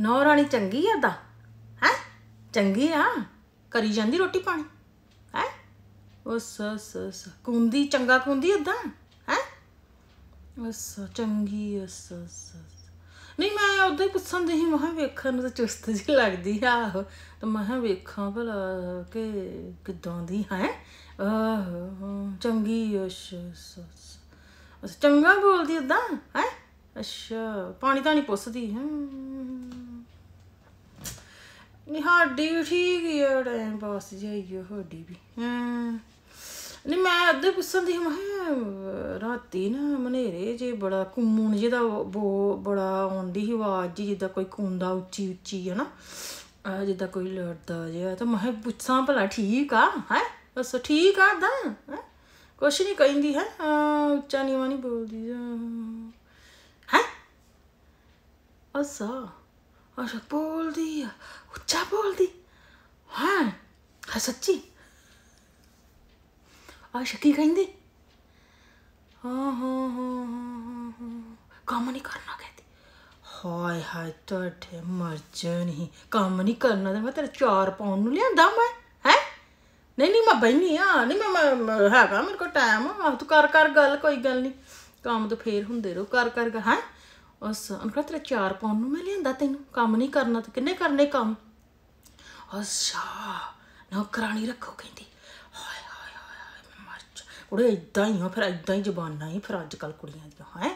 ਨੌ ਰਾਣੀ ਚੰਗੀ ਆ ਦਾ ਹੈ ਚੰਗੀ ਆ ਕਰੀ ਜਾਂਦੀ ਰੋਟੀ ਪਾਣੀ ਹੈ ਉਸ ਸ ਸ ਕੁੰਦੀ ਚੰਗਾ ਕੁੰਦੀ ਇਦਾਂ ਹੈ ਉਸ ਚੰਗੀ ਉਸ ਸ ਨਹੀਂ ਮੈਂ ਉਦੋਂ ਹੀ ਪੁੱਛਣ ਦੀ ਮੈਂ ਕਿਹਾ ਵੇਖਣ ਨੂੰ ਤਾਂ ਚੁਸਤ ਜੀ ਲੱਗਦੀ ਆ ਉਹ ਤਾਂ ਮੈਂ ਵੇਖਾਂ ਭਲਾ ਕਿ ਕਿਦਾਂ ਦੀ ਹੈ ਆਹ ਚੰਗੀ ਉਸ ਸ ਚੰਗਾ ਬੋਲਦੀ ਇਦਾਂ ਹੈ ਅੱਛਾ ਪਾਣੀ ਤਾਂ ਨਹੀਂ ਪੁੱਛਦੀ ਹੈ ਨਹੀਂ ਸਾਡੀ ਵੀ ਠੀਕ ਹੀ ਆ ਟਾਈਮ ਪਾਸ ਉਹ ਹੱਡੀ ਵੀ ਹਾਂ ਨਹੀਂ ਮੈਂ ਅੱਧੇ ਪੁੱਛਣ ਦੀ ਮੈਂ ਰਾਤੀ ਨਾ ਮਨੇਰੇ ਜੇ ਬੜਾ ਕੁੰਮਣ ਬੋ ਬੜਾ ਆਉਂਦੀ ਹੀ ਆਵਾਜ਼ ਜੀ ਜਿੱਦਾਂ ਕੋਈ ਕੁੰਦਾ ਉੱਚੀ ਉੱਚੀ ਹੈ ਨਾ ਆ ਜਿੱਦਾਂ ਕੋਈ ਲੜਦਾ ਜਿਹਾ ਤਾਂ ਮੈਂ ਪੁੱਛਾਂ ਭਲਾ ਠੀਕ ਆ ਹੈ ਬਸ ਠੀਕ ਆ ਦਾ ਕੁਛ ਨਹੀਂ ਕਹਿੰਦੀ ਹੈ ਉੱਚਾ ਨੀਵਾ ਨਹੀਂ ਬੋਲਦੀ ਹੈ ਅਸਾ ਅਸ਼ਕ ਬੋਲਦੀ ਆ ਉੱਚਾ ਬੋਲਦੀ ਹਾਂ ਹਾਂ ਸੱਚੀ ਅਸ਼ਕ ਕੀ ਕਹਿੰਦੀ ਹਾਂ ਹਾਂ ਹਾਂ ਕੰਮ ਨਹੀਂ ਕਰਨਾ ਕਹਿੰਦੀ ਹਾਏ ਹਾਏ ਤੁਹਾਡੇ ਮਰ ਜਣੀ ਕੰਮ ਨਹੀਂ ਕਰਨਾ ਤੇ ਮੈਂ ਤੇਰਾ ਚਾਰ ਪਾਉਣ ਨੂੰ ਲਿਆਂਦਾ ਮੈਂ ਹੈ ਨਹੀਂ ਨਹੀਂ ਮੈਂ ਬੈਣੀ ਆ ਨਹੀਂ ਮੈਂ ਹੈਗਾ ਮੇਰੇ ਕੋਲ ਟਾਈਮ ਆ ਤੂੰ ਕਰ ਕਰ ਗੱਲ ਕੋਈ ਗੱਲ ਨਹੀਂ ਕੰਮ ਤਾਂ ਫੇਰ ਹੁੰਦੇ ਰਹੋ ਕਰ ਕਰ ਹੈ ਅਸ ਅਨਕਰ ਤੇ ਚਾਰ ਪਾਉਣ ਨੂੰ ਮੈਂ ਲਿਆਂਦਾ ਤੈਨੂੰ ਕੰਮ ਨਹੀਂ ਕਰਨਾ ਤੇ ਕਿੰਨੇ ਕਰਨੇ ਕੰਮ ਅੱਛਾ ਨੌਕਰਾਨੀ ਰੱਖੋ ਕਹਿੰਦੀ ਹਾਏ ਹਾਏ ਹਾਏ ਮਰ ਚ ਕੁੜੇ ਇਦਾਂ ਹੀ ਆ ਫਿਰ ਇਦਾਂ ਹੀ ਜ਼ਬਾਨਾਂ ਹੀ ਫਿਰ ਅੱਜ ਕੱਲ ਕੁੜੀਆਂ ਦੀਆਂ ਹੈ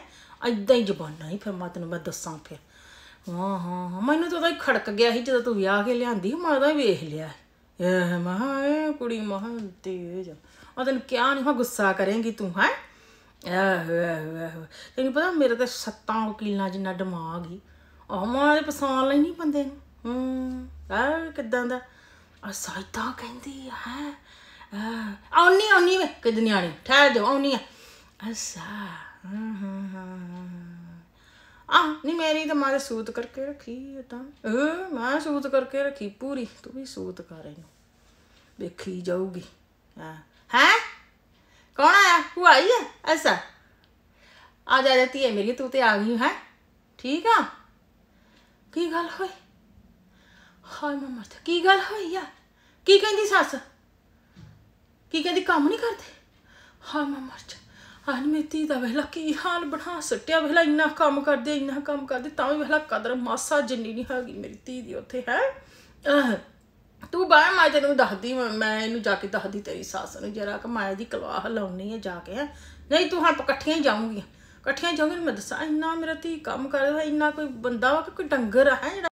ਇਦਾਂ ਹੀ ਜ਼ਬਾਨਾਂ ਹੀ ਫਿਰ ਮੈਂ ਤੈਨੂੰ ਮੈਂ ਦੱਸਾਂ ਫਿਰ ਹਾਂ ਹਾਂ ਮੈਨੂੰ ਤਾਂ ਉਹਦਾ ਖੜਕ ਗਿਆ ਸੀ ਜਦੋਂ ਤੂੰ ਵਿਆਹ ਕੇ ਲਿਆਂਦੀ ਮੈਂ ਉਹਦਾ ਵੇਖ ਲਿਆ ਇਹ ਮਹਾ ਕੁੜੀ ਤੇ ਤੇਜ ਆ ਤੈਨੂੰ ਕਿਹਾ ਨਹੀਂ ਹਾਂ ਗੁੱਸਾ ਕਰੇਂਗੀ ਤੂੰ ਹੈ ਤੈਨੂੰ ਪਤਾ ਮੇਰੇ ਤਾਂ ਸੱਤਾਂ ਵਕੀਲਾਂ ਜਿੰਨਾ ਦਿਮਾਗ ਹੀ ਉਹ ਮਾਰੇ ਪਸਾਣ ਲਈ ਨਹੀਂ ਬੰਦੇ ਨੂੰ ਹੂੰ ਆ ਕਿਦਾਂ ਦਾ ਆ ਸਾਇਤਾ ਕਹਿੰਦੀ ਹੈ ਆ ਆਉਣੀ ਆਉਣੀ ਵੇ ਕਿਦ ਨਿਆਣੀ ਠਹਿਰ ਜਾ ਆਉਣੀ ਆ ਅਸਾ ਆ ਨਹੀਂ ਮੇਰੀ ਤਾਂ ਮਾਰੇ ਸੂਤ ਕਰਕੇ ਰੱਖੀ ਤਾਂ ਓ ਮੈਂ ਸੂਤ ਕਰਕੇ ਰੱਖੀ ਪੂਰੀ ਤੂੰ ਵੀ ਸੂਤ ਕਰ ਇਹਨੂੰ ਵੇਖੀ ਜਾਊਗੀ ਹਾਂ ਹੈ ਕੌਣ ਆਇਆ ਤੂੰ ਆਈ ਐ ਐਸਾ ਆ ਜਾ ਜਾ ਧੀਏ ਮੇਰੀ ਤੂੰ ਤੇ ਆ ਗਈ ਹੈ ਠੀਕ ਆ ਕੀ ਗੱਲ ਹੋਈ ਹਾਏ ਮਮਾ ਤੇ ਕੀ ਗੱਲ ਹੋਈ ਆ ਕੀ ਕਹਿੰਦੀ ਸੱਸ ਕੀ ਕਹਿੰਦੀ ਕੰਮ ਨਹੀਂ ਕਰਦੇ ਹਾਏ ਮਮਾ ਚ ਹਾਨ ਮੇਤੀ ਦਾ ਵੇਲਾ ਕੀ ਹਾਲ ਬਣਾ ਸਟਿਆ ਵੇਲਾ ਇੰਨਾ ਕੰਮ ਕਰਦੇ ਇੰਨਾ ਕੰਮ ਕਰਦੇ ਤਾਂ ਵੀ ਵੇਲਾ ਕਦਰ ਮਾਸਾ ਜਿੰਨੀ ਨਹੀਂ ਹੈਗੀ ਮੇਰੀ ਧੀ ਦੀ ਉੱਥੇ ਹੈ ਆਹ ਤੂੰ ਬਾਹਰ ਮੈਂ ਤੈਨੂੰ ਦੱਸਦੀ ਮੈਂ ਇਹਨੂੰ ਜਾ ਕੇ ਦੱਸਦੀ ਤੇਰੀ ਸੱਸ ਨੂੰ ਜਰਾ ਕਿ ਮਾਇਆ ਦੀ ਕਲਵਾਹ ਲਾਉਣੀ ਹੈ ਜਾ ਕੇ ਨਹੀਂ ਤੂੰ ਹਾਂ ਇਕੱਠੀਆਂ ਜਾਉਂਗੀ ਜਾਊਂਗੀ ਇਕੱਠੀਆਂ ਜਾਊਂਗੀ ਮੈਂ ਦੱਸਾਂ ਇੰਨਾ ਮੇਰਾ ਧੀ ਕੰਮ ਕਰਦਾ ਇੰਨਾ ਕੋਈ ਬੰਦਾ ਵਾ ਕਿ ਕੋਈ ਡੰਗਰ ਆ ਹੈ ਜਿਹੜਾ